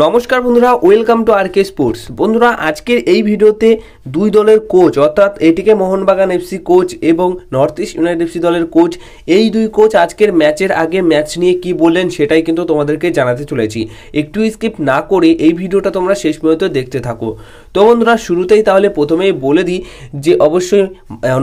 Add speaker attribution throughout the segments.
Speaker 1: নমস্কার বন্ধুরা welcome to R K sports বন্ধুরা আজকের এই ভিডিওতে দুই দলের কোচ অর্থাৎ এটিকে মোহনবাগান এফসি কোচ এবং নর্থ ইস্ট ইউনাইটেড এফসি দলের কোচ এই দুই কোচ আজকের ম্যাচের আগে ম্যাচ নিয়ে কি বললেন সেটাই কিন্তু তোমাদেরকে জানাতে চলেছি একটু স্কিপ না করে এই ভিডিওটা তোমরা শেষ পর্যন্ত দেখতে থাকো তো বন্ধুরা শুরুতেই তাহলে প্রথমেই বলে দিই যে অবশ্যই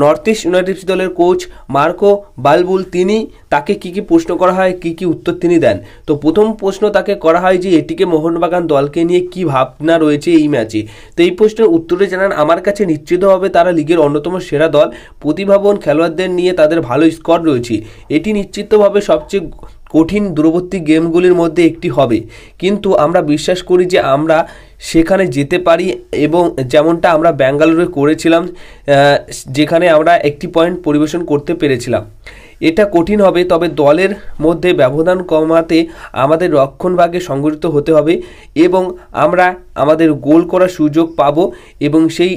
Speaker 1: নর্থ ইস্ট ইউনাইটেড এফসি দলের কোচ মার্কো বালবুল তিনি তাকে কি কি প্রশ্ন করা হয় কি কি উত্তর তিনি দেন তো প্রথম প্রশ্ন তাকে করা হয় যে এটিকে মোহনবাগান দলকে নিয়ে কি ভাবনা রয়েছে এই ম্যাচে তো এই প্রশ্নের উত্তরে জানান আমার কাছে নিশ্চিতভাবে তারা লিগের অন্যতম সেরা দল প্রতিভাবন খেলোয়াড়দের নিয়ে তাদের ভালো স্কোর রয়েছে এটি নিশ্চিতভাবে সবচেয়ে কঠিন দূরবর্তী গেমগুলির মধ্যে একটি হবে কিন্তু আমরা বিশ্বাস করি যে আমরা সেখানে যেতে পারি এবং যেমনটা আমরা ব্যাঙ্গালোরে করেছিলাম যেখানে আমরা একটি পয়েন্ট পরিবেশন করতে পেরেছিলাম এটা কঠিন হবে তবে দলের মধ্যে ব্যবধান কমাতে আমাদের রক্ষণভাগে সংগঠিত হতে হবে এবং আমরা আমাদের গোল করার সুযোগ পাব এবং সেই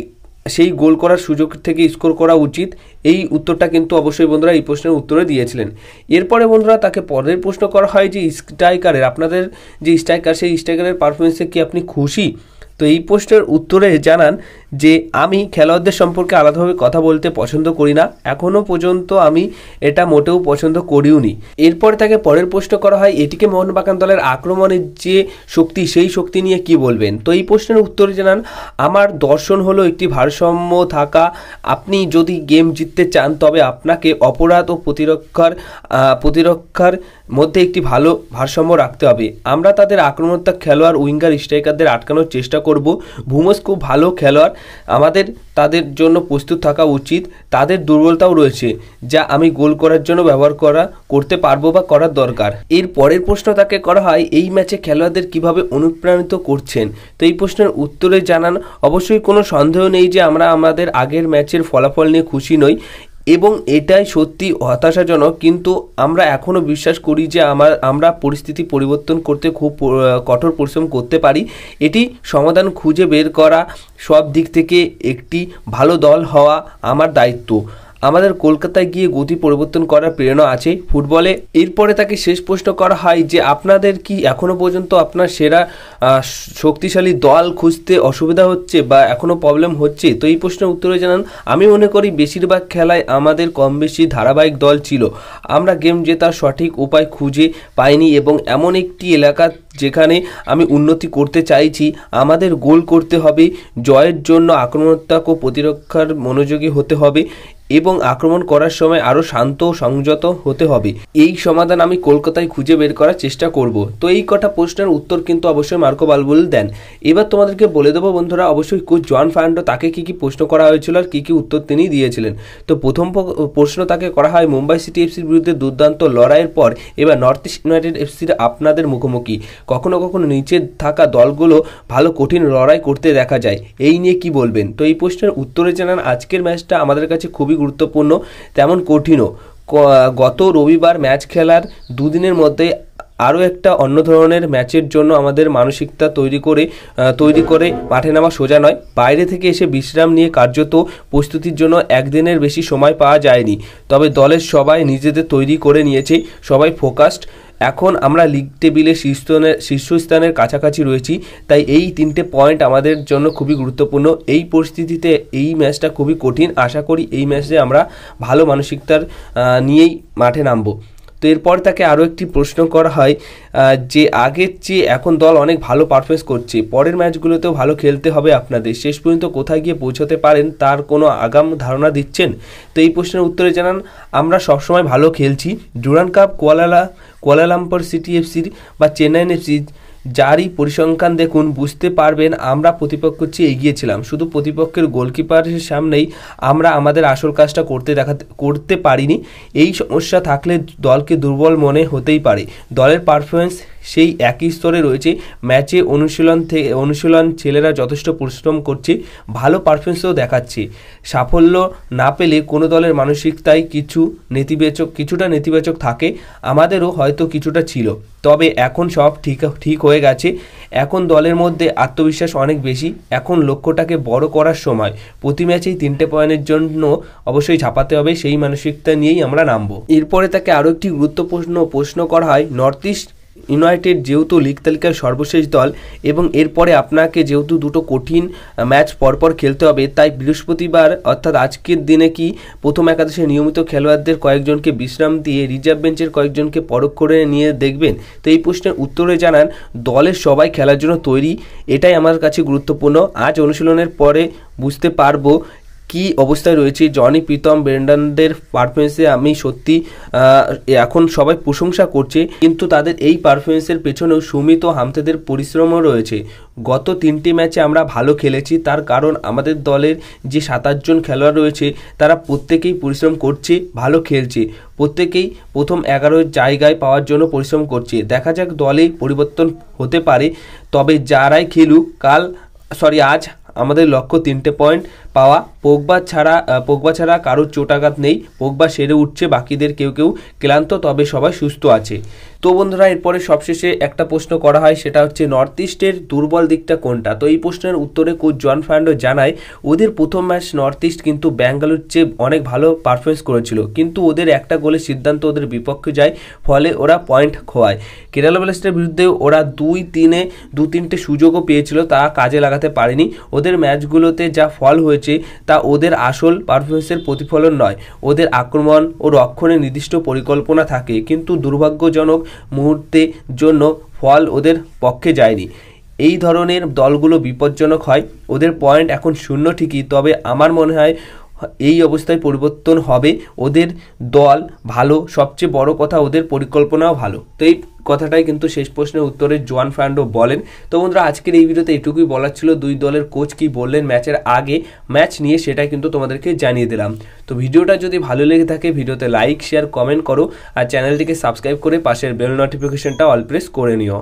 Speaker 1: সেই গোল করার সুযোগ থেকে স্কোর করা উচিত এই উত্তরটা কিন্তু অবশ্যই বন্ধুরা এই প্রশ্নের উত্তরে দিয়েছিলেন এরপরে বন্ধুরা তাকে পরের প্রশ্ন করা হয় যে স্ট্রাইকারের আপনাদের যে স্ট্রাইকার সেই স্ট্রাইকারের পারফরমেন্সে কি আপনি খুশি তো এই প্রশ্নের উত্তরে জানান যে আমি খেলোয়াড়দের সম্পর্কে আলাদাভাবে কথা বলতে পছন্দ করি না এখনও পর্যন্ত আমি এটা মোটেও পছন্দ করিও নি এরপর তাকে পরের প্রশ্ন করা হয় এটিকে মোহনবাগান দলের আক্রমণের যে শক্তি সেই শক্তি নিয়ে কি বলবেন তো এই প্রশ্নের উত্তরে জানান আমার দর্শন হলো একটি ভারসাম্য থাকা আপনি যদি গেম জিততে চান তবে আপনাকে অপরাধ ও প্রতিরক্ষার প্রতিরক্ষার মধ্যে একটি ভালো ভারসাম্য রাখতে হবে আমরা তাদের আক্রমণাত্মক খেলোয়াড় উইঙ্গার স্ট্রাইকারদের আটকানোর চেষ্টা করব ভুমস খুব ভালো খেলোয়াড় আমাদের তাদের জন্য প্রস্তুত থাকা উচিত তাদের দুর্বলতাও রয়েছে যা আমি গোল করার জন্য ব্যবহার করা করতে পারবো বা করার দরকার এর পরের প্রশ্ন তাকে করা হয় এই ম্যাচে খেলোয়াড়দের কিভাবে অনুপ্রাণিত করছেন তো এই প্রশ্নের উত্তরে জানান অবশ্যই কোনো সন্দেহ নেই যে আমরা আমাদের আগের ম্যাচের ফলাফল নিয়ে খুশি নই এবং এটাই সত্যি হতাশাজনক কিন্তু আমরা এখনও বিশ্বাস করি যে আমার আমরা পরিস্থিতি পরিবর্তন করতে খুব কঠোর পরিশ্রম করতে পারি এটি সমাধান খুঁজে বের করা সব দিক থেকে একটি ভালো দল হওয়া আমার দায়িত্ব আমাদের কলকাতায় গিয়ে গতি পরিবর্তন করার প্রেরণা আছে ফুটবলে এরপরে তাকে শেষ প্রশ্ন করা হয় যে আপনাদের কি এখনও পর্যন্ত আপনার সেরা শক্তিশালী দল খুঁজতে অসুবিধা হচ্ছে বা এখনও প্রবলেম হচ্ছে তো এই প্রশ্নের উত্তরে জানান আমি মনে করি বেশিরভাগ খেলায় আমাদের কম বেশি ধারাবাহিক দল ছিল আমরা গেম জেতার সঠিক উপায় খুঁজে পাইনি এবং এমন একটি এলাকা যেখানে আমি উন্নতি করতে চাইছি আমাদের গোল করতে হবে জয়ের জন্য আক্রমণাত্মক ও প্রতিরক্ষার মনোযোগী হতে হবে এবং আক্রমণ করার সময় আরও শান্ত ও সংযত হতে হবে এই সমাধান আমি কলকাতায় খুঁজে বের করার চেষ্টা করব তো এই কটা প্রশ্নের উত্তর কিন্তু অবশ্যই মার্কো বালবুল দেন এবার তোমাদেরকে বলে দেবো বন্ধুরা অবশ্যই কোচ জন ফার্নান্ডো তাকে কী কী প্রশ্ন করা হয়েছিল আর কী কী উত্তর তিনি দিয়েছিলেন তো প্রথম প্রশ্ন তাকে করা হয় মুম্বাই সিটি এফসির বিরুদ্ধে দুর্দান্ত লড়াইয়ের পর এবার নর্থ ইস্ট ইউনাইটেড এফসির আপনাদের মুখোমুখি কখনো কখনো নিচে থাকা দলগুলো ভালো কঠিন লড়াই করতে দেখা যায় এই নিয়ে কি বলবেন তো এই প্রশ্নের উত্তরে জানান আজকের ম্যাচটা আমাদের কাছে খুবই গুরুত্বপূর্ণ তেমন কঠিনও গত রবিবার ম্যাচ খেলার দুদিনের মধ্যে আরও একটা অন্য ধরনের ম্যাচের জন্য আমাদের মানসিকতা তৈরি করে তৈরি করে মাঠে নামা সোজা নয় বাইরে থেকে এসে বিশ্রাম নিয়ে কার্যত প্রস্তুতির জন্য একদিনের বেশি সময় পাওয়া যায়নি তবে দলের সবাই নিজেদের তৈরি করে নিয়েছে সবাই ফোকাসড এখন আমরা লিগ টেবিলে শীর্ষস্থানের শীর্ষস্থানের কাছাকাছি রয়েছি তাই এই তিনটে পয়েন্ট আমাদের জন্য খুবই গুরুত্বপূর্ণ এই পরিস্থিতিতে এই ম্যাচটা খুবই কঠিন আশা করি এই ম্যাচে আমরা ভালো মানসিকতার নিয়েই মাঠে নামবো তো এরপর তাকে আরও একটি প্রশ্ন করা হয় যে আগের চেয়ে এখন দল অনেক ভালো পারফরমেন্স করছে পরের ম্যাচগুলোতেও ভালো খেলতে হবে আপনাদের শেষ পর্যন্ত কোথায় গিয়ে পৌঁছতে পারেন তার কোনো আগাম ধারণা দিচ্ছেন তো এই প্রশ্নের উত্তরে জানান আমরা সবসময় ভালো খেলছি ডুরান কাপ কোয়ালালা কোয়ালালাম্পর সিটি এফসির বা চেন্নাইন এফসি যারই পরিসংখ্যান দেখুন বুঝতে পারবেন আমরা প্রতিপক্ষের চেয়ে এগিয়েছিলাম শুধু প্রতিপক্ষের গোলকিপারের সামনেই আমরা আমাদের আসল কাজটা করতে দেখাতে করতে পারিনি এই সমস্যা থাকলে দলকে দুর্বল মনে হতেই পারে দলের পারফরমেন্স সেই একই স্তরে রয়েছে ম্যাচে অনুশীলন থেকে অনুশীলন ছেলেরা যথেষ্ট পরিশ্রম করছে ভালো পারফরমেন্সও দেখাচ্ছে সাফল্য না পেলে কোনো দলের মানসিকতায় কিছু নেতিবাচক কিছুটা নেতিবাচক থাকে আমাদেরও হয়তো কিছুটা ছিল তবে এখন সব ঠিক ঠিক হয়ে গেছে এখন দলের মধ্যে আত্মবিশ্বাস অনেক বেশি এখন লক্ষ্যটাকে বড় করার সময় প্রতি ম্যাচেই তিনটে পয়েন্টের জন্য অবশ্যই ঝাঁপাতে হবে সেই মানসিকতা নিয়েই আমরা নামবো এরপরে তাকে আরও একটি গুরুত্বপূর্ণ প্রশ্ন করা হয় নর্থ ইস্ট ইউনাইটেড যেহেতু লিগ তালিকায় সর্বশেষ দল এবং এরপরে আপনাকে যেহেতু দুটো কঠিন ম্যাচ পরপর খেলতে হবে তাই বৃহস্পতিবার অর্থাৎ আজকের দিনে কি প্রথম একাদশে নিয়মিত খেলোয়াড়দের কয়েকজনকে বিশ্রাম দিয়ে রিজার্ভ বেঞ্চের কয়েকজনকে পরখ করে নিয়ে দেখবেন তো এই প্রশ্নের উত্তরে জানান দলের সবাই খেলার জন্য তৈরি এটাই আমার কাছে গুরুত্বপূর্ণ আজ অনুশীলনের পরে বুঝতে পারবো কি অবস্থায় রয়েছে জনি প্রীতম ব্রেন্ডানদের পারফরমেন্সে আমি সত্যি এখন সবাই প্রশংসা করছে কিন্তু তাদের এই পারফরমেন্সের পেছনেও সুমিত হামতেদের পরিশ্রমও রয়েছে গত তিনটি ম্যাচে আমরা ভালো খেলেছি তার কারণ আমাদের দলের যে সাত আটজন খেলোয়াড় রয়েছে তারা প্রত্যেকেই পরিশ্রম করছে ভালো খেলছে প্রত্যেকেই প্রথম এগারোর জায়গায় পাওয়ার জন্য পরিশ্রম করছে দেখা যাক দলে পরিবর্তন হতে পারে তবে যারাই খেলুক কাল সরি আজ আমাদের লক্ষ্য তিনটে পয়েন্ট পাওয়া পোগবা ছাড়া পোগবা ছাড়া কারোর চোটাঘাত নেই পোগবা সেরে উঠছে বাকিদের কেউ কেউ ক্লান্ত তবে সবাই সুস্থ আছে তো বন্ধুরা এরপরে সবশেষে একটা প্রশ্ন করা হয় সেটা হচ্ছে নর্থ ইস্টের দুর্বল দিকটা কোনটা তো এই প্রশ্নের উত্তরে কোচ জন ফার্নান্ডো জানায় ওদের প্রথম ম্যাচ নর্থ ইস্ট কিন্তু ব্যাঙ্গালোর চেয়ে অনেক ভালো পারফরমেন্স করেছিল কিন্তু ওদের একটা গোলের সিদ্ধান্ত ওদের বিপক্ষে যায় ফলে ওরা পয়েন্ট খোয়ায় কেরালা ব্লাস্টের বিরুদ্ধে ওরা দুই তিনে দু তিনটে সুযোগও পেয়েছিল তা কাজে লাগাতে পারেনি ওদের ম্যাচগুলোতে যা ফল হয়েছে রয়েছে তা ওদের আসল পারফরমেন্সের প্রতিফলন নয় ওদের আক্রমণ ও রক্ষণের নির্দিষ্ট পরিকল্পনা থাকে কিন্তু দুর্ভাগ্যজনক মুহূর্তের জন্য ফল ওদের পক্ষে যায়নি এই ধরনের দলগুলো বিপজ্জনক হয় ওদের পয়েন্ট এখন শূন্য ঠিকই তবে আমার মনে হয় এই অবস্থায় পরিবর্তন হবে ওদের দল ভালো সবচেয়ে বড় কথা ওদের পরিকল্পনাও ভালো তো এই কথাটাই কিন্তু শেষ প্রশ্নের উত্তরে জোয়ান ফ্রান্ডো বলেন তো বন্ধুরা আজকের এই ভিডিওতে এটুকুই বলার ছিল দুই দলের কোচ কি বললেন ম্যাচের আগে ম্যাচ নিয়ে সেটা কিন্তু তোমাদেরকে জানিয়ে দিলাম তো ভিডিওটা যদি ভালো লেগে থাকে ভিডিওতে লাইক শেয়ার কমেন্ট করো আর চ্যানেলটিকে সাবস্ক্রাইব করে পাশের বেল নোটিফিকেশনটা অল প্রেস করে নিও